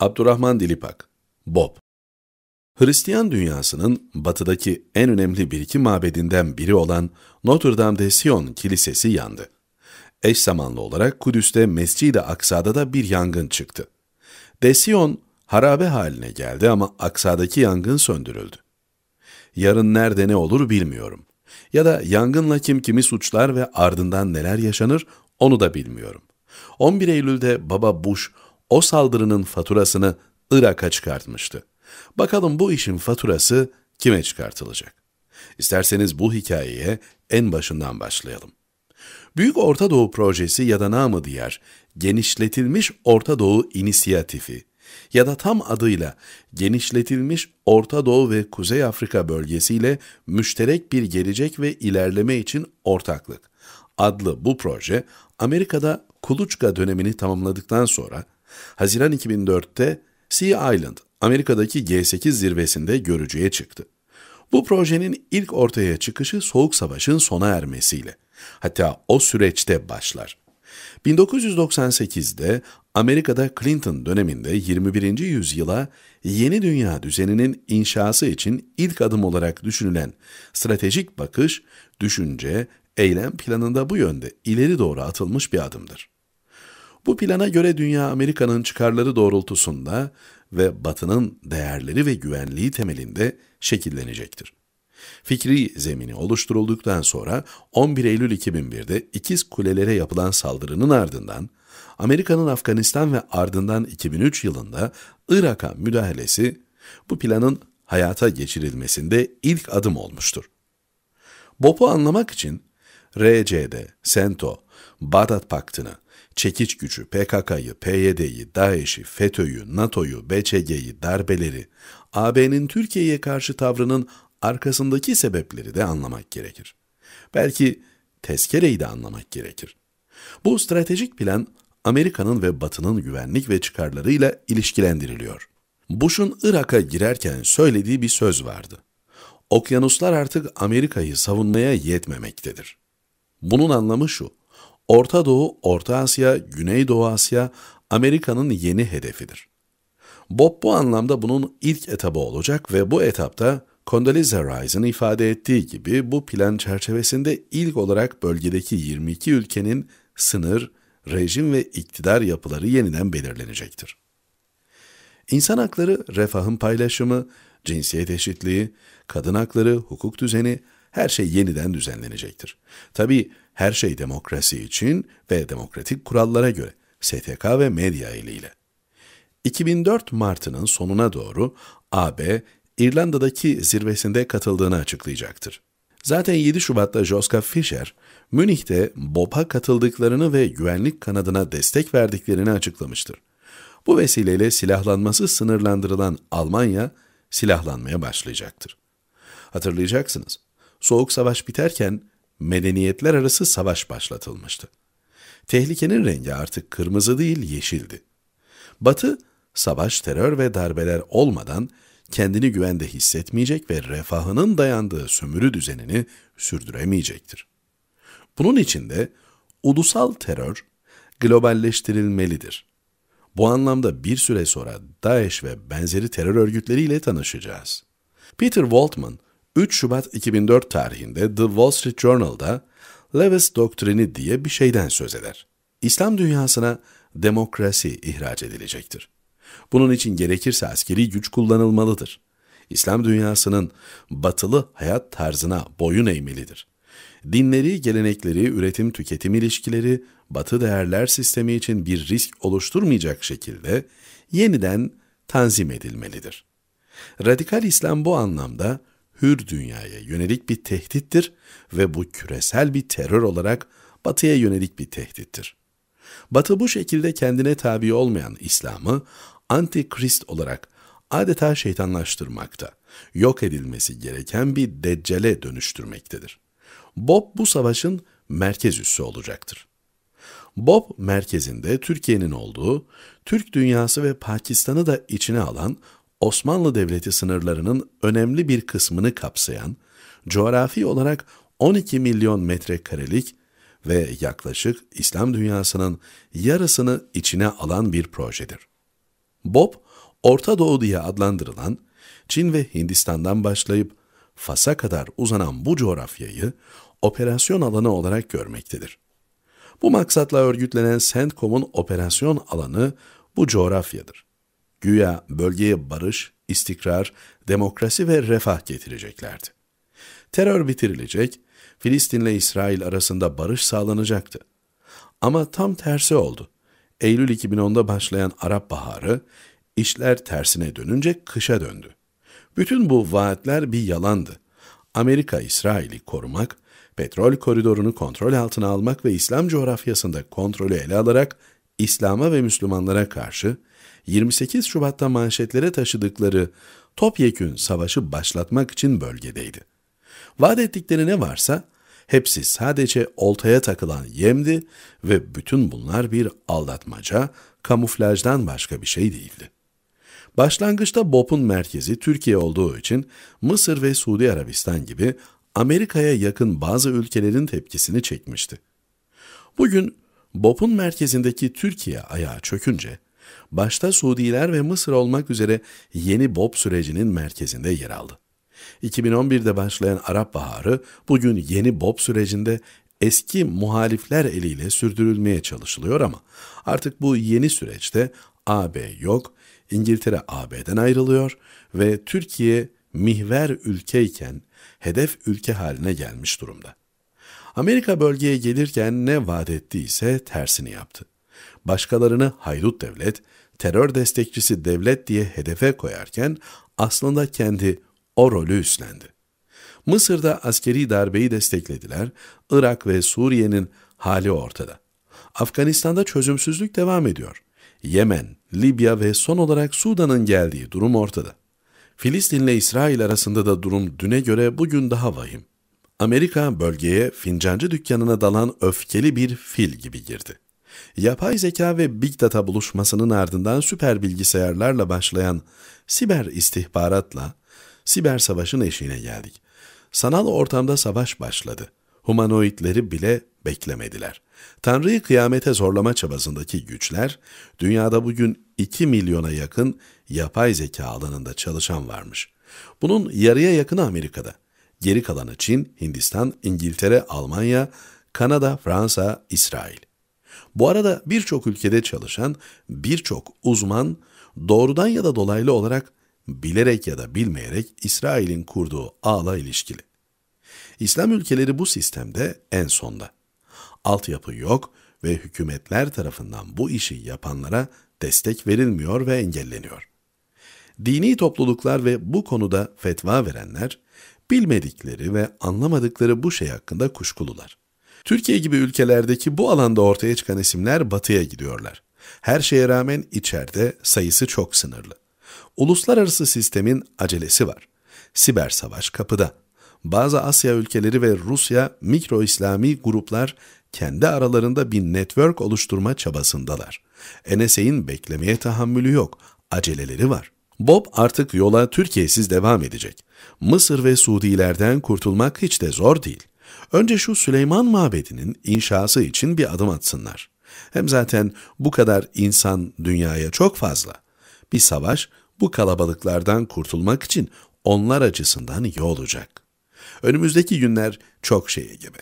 Abdurrahman Dilipak, Bob Hristiyan dünyasının batıdaki en önemli bir iki mabedinden biri olan Notre Dame de Sion Kilisesi yandı. Eş zamanlı olarak Kudüs'te Mescid-i Aksa'da da bir yangın çıktı. De Sion harabe haline geldi ama Aksa'daki yangın söndürüldü. Yarın nerede ne olur bilmiyorum. Ya da yangınla kim kimi suçlar ve ardından neler yaşanır onu da bilmiyorum. 11 Eylül'de Baba Bush o saldırının faturasını Irak'a çıkartmıştı. Bakalım bu işin faturası kime çıkartılacak? İsterseniz bu hikayeye en başından başlayalım. Büyük Orta Doğu Projesi ya da namı diğer Genişletilmiş Orta Doğu İnisiyatifi ya da tam adıyla Genişletilmiş Orta Doğu ve Kuzey Afrika Bölgesi ile müşterek bir gelecek ve İlerleme için ortaklık adlı bu proje Amerika'da Kuluçka dönemini tamamladıktan sonra Haziran 2004'te Sea Island Amerika'daki G8 zirvesinde görücüye çıktı. Bu projenin ilk ortaya çıkışı Soğuk Savaş'ın sona ermesiyle. Hatta o süreçte başlar. 1998'de Amerika'da Clinton döneminde 21. yüzyıla yeni dünya düzeninin inşası için ilk adım olarak düşünülen stratejik bakış, düşünce, eylem planında bu yönde ileri doğru atılmış bir adımdır. Bu plana göre dünya Amerika'nın çıkarları doğrultusunda ve Batı'nın değerleri ve güvenliği temelinde şekillenecektir. Fikri zemini oluşturulduktan sonra 11 Eylül 2001'de ikiz kulelere yapılan saldırının ardından Amerika'nın Afganistan ve ardından 2003 yılında Irak'a müdahalesi bu planın hayata geçirilmesinde ilk adım olmuştur. BOP'u anlamak için RCD, Sento, Bağdat Paktı'nı, çekiç gücü, PKK'yı, PYD'yi, DAEŞ'i, FETÖ'yü, NATO'yu, BÇG'yi, darbeleri, AB'nin Türkiye'ye karşı tavrının arkasındaki sebepleri de anlamak gerekir. Belki tezkereyi de anlamak gerekir. Bu stratejik plan Amerika'nın ve Batı'nın güvenlik ve çıkarlarıyla ilişkilendiriliyor. Bush'un Irak'a girerken söylediği bir söz vardı. Okyanuslar artık Amerika'yı savunmaya yetmemektedir. Bunun anlamı şu. Orta Doğu, Orta Asya, Güneydoğu Asya Amerika'nın yeni hedefidir. Bob bu anlamda bunun ilk etabı olacak ve bu etapta Condoleezza Rice'ın ifade ettiği gibi bu plan çerçevesinde ilk olarak bölgedeki 22 ülkenin sınır, rejim ve iktidar yapıları yeniden belirlenecektir. İnsan hakları, refahın paylaşımı, cinsiyet eşitliği, kadın hakları, hukuk düzeni, her şey yeniden düzenlenecektir. Tabii her şey demokrasi için ve demokratik kurallara göre STK ve medya eliyle. 2004 Mart'ının sonuna doğru AB, İrlanda'daki zirvesinde katıldığını açıklayacaktır. Zaten 7 Şubat'ta Joska Fischer, Münih'te BOP'a katıldıklarını ve güvenlik kanadına destek verdiklerini açıklamıştır. Bu vesileyle silahlanması sınırlandırılan Almanya silahlanmaya başlayacaktır. Hatırlayacaksınız. Soğuk Savaş biterken medeniyetler arası savaş başlatılmıştı. Tehlikenin rengi artık kırmızı değil yeşildi. Batı, savaş, terör ve darbeler olmadan kendini güvende hissetmeyecek ve refahının dayandığı sömürü düzenini sürdüremeyecektir. Bunun için de ulusal terör globalleştirilmelidir. Bu anlamda bir süre sonra DAEŞ ve benzeri terör örgütleriyle tanışacağız. Peter Waltman, 3 Şubat 2004 tarihinde The Wall Street Journal'da Lewis doktrini diye bir şeyden söz eder. İslam dünyasına demokrasi ihraç edilecektir. Bunun için gerekirse askeri güç kullanılmalıdır. İslam dünyasının batılı hayat tarzına boyun eğmelidir. Dinleri, gelenekleri, üretim tüketim ilişkileri batı değerler sistemi için bir risk oluşturmayacak şekilde yeniden tanzim edilmelidir. Radikal İslam bu anlamda hür dünyaya yönelik bir tehdittir ve bu küresel bir terör olarak batıya yönelik bir tehdittir. Batı bu şekilde kendine tabi olmayan İslam'ı antikrist olarak adeta şeytanlaştırmakta, yok edilmesi gereken bir deccale dönüştürmektedir. Bob bu savaşın merkez üssü olacaktır. Bob merkezinde Türkiye'nin olduğu, Türk dünyası ve Pakistan'ı da içine alan Osmanlı Devleti sınırlarının önemli bir kısmını kapsayan, coğrafi olarak 12 milyon metrekarelik ve yaklaşık İslam dünyasının yarısını içine alan bir projedir. Bob, Orta Doğu diye adlandırılan Çin ve Hindistan'dan başlayıp Fas'a kadar uzanan bu coğrafyayı operasyon alanı olarak görmektedir. Bu maksatla örgütlenen CENTCOM'un operasyon alanı bu coğrafyadır. Güya bölgeye barış, istikrar, demokrasi ve refah getireceklerdi. Terör bitirilecek, Filistin'le İsrail arasında barış sağlanacaktı. Ama tam tersi oldu. Eylül 2010'da başlayan Arap Baharı, işler tersine dönünce kışa döndü. Bütün bu vaatler bir yalandı. Amerika İsrail'i korumak, petrol koridorunu kontrol altına almak ve İslam coğrafyasında kontrolü ele alarak İslam'a ve Müslümanlara karşı 28 Şubat'ta manşetlere taşıdıkları topyekün savaşı başlatmak için bölgedeydi. Vaat ettikleri ne varsa hepsi sadece oltaya takılan yemdi ve bütün bunlar bir aldatmaca, kamuflajdan başka bir şey değildi. Başlangıçta BOP'un merkezi Türkiye olduğu için Mısır ve Suudi Arabistan gibi Amerika'ya yakın bazı ülkelerin tepkisini çekmişti. Bugün BOP'un merkezindeki Türkiye ayağı çökünce başta Suudiler ve Mısır olmak üzere yeni Bob sürecinin merkezinde yer aldı. 2011'de başlayan Arap Baharı bugün yeni Bob sürecinde eski muhalifler eliyle sürdürülmeye çalışılıyor ama artık bu yeni süreçte AB yok, İngiltere AB'den ayrılıyor ve Türkiye mihver ülkeyken hedef ülke haline gelmiş durumda. Amerika bölgeye gelirken ne vaat ettiyse tersini yaptı başkalarını haydut devlet, terör destekçisi devlet diye hedefe koyarken aslında kendi o rolü üstlendi. Mısır'da askeri darbeyi desteklediler, Irak ve Suriye'nin hali ortada. Afganistan'da çözümsüzlük devam ediyor. Yemen, Libya ve son olarak Sudan'ın geldiği durum ortada. Filistin'le İsrail arasında da durum düne göre bugün daha vahim. Amerika bölgeye fincancı dükkanına dalan öfkeli bir fil gibi girdi. Yapay zeka ve big data buluşmasının ardından süper bilgisayarlarla başlayan siber istihbaratla siber savaşın eşiğine geldik. Sanal ortamda savaş başladı. Humanoidleri bile beklemediler. Tanrı'yı kıyamete zorlama çabasındaki güçler, dünyada bugün 2 milyona yakın yapay zeka alanında çalışan varmış. Bunun yarıya yakını Amerika'da. Geri kalanı Çin, Hindistan, İngiltere, Almanya, Kanada, Fransa, İsrail. Bu arada birçok ülkede çalışan birçok uzman doğrudan ya da dolaylı olarak bilerek ya da bilmeyerek İsrail'in kurduğu ağla ilişkili. İslam ülkeleri bu sistemde en sonda. Altyapı yok ve hükümetler tarafından bu işi yapanlara destek verilmiyor ve engelleniyor. Dini topluluklar ve bu konuda fetva verenler, bilmedikleri ve anlamadıkları bu şey hakkında kuşkulular. Türkiye gibi ülkelerdeki bu alanda ortaya çıkan isimler batıya gidiyorlar. Her şeye rağmen içeride sayısı çok sınırlı. Uluslararası sistemin acelesi var. Siber savaş kapıda. Bazı Asya ülkeleri ve Rusya mikro İslami gruplar kendi aralarında bir network oluşturma çabasındalar. NSA'in beklemeye tahammülü yok, aceleleri var. Bob artık yola Türkiye'siz devam edecek. Mısır ve Suudilerden kurtulmak hiç de zor değil. Önce şu Süleyman Mabedi'nin inşası için bir adım atsınlar. Hem zaten bu kadar insan dünyaya çok fazla. Bir savaş bu kalabalıklardan kurtulmak için onlar açısından iyi olacak. Önümüzdeki günler çok şeye gibi.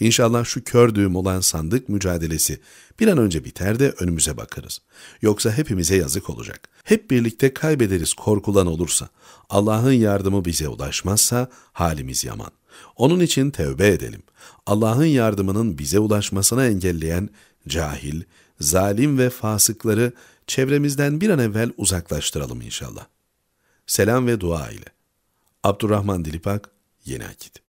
İnşallah şu kördüğüm olan sandık mücadelesi bir an önce biter de önümüze bakarız. Yoksa hepimize yazık olacak. Hep birlikte kaybederiz korkulan olursa. Allah'ın yardımı bize ulaşmazsa halimiz yaman. Onun için tevbe edelim. Allah'ın yardımının bize ulaşmasına engelleyen cahil, zalim ve fasıkları çevremizden bir an evvel uzaklaştıralım inşallah. Selam ve dua ile. Abdurrahman Dilipak, Yeni Akit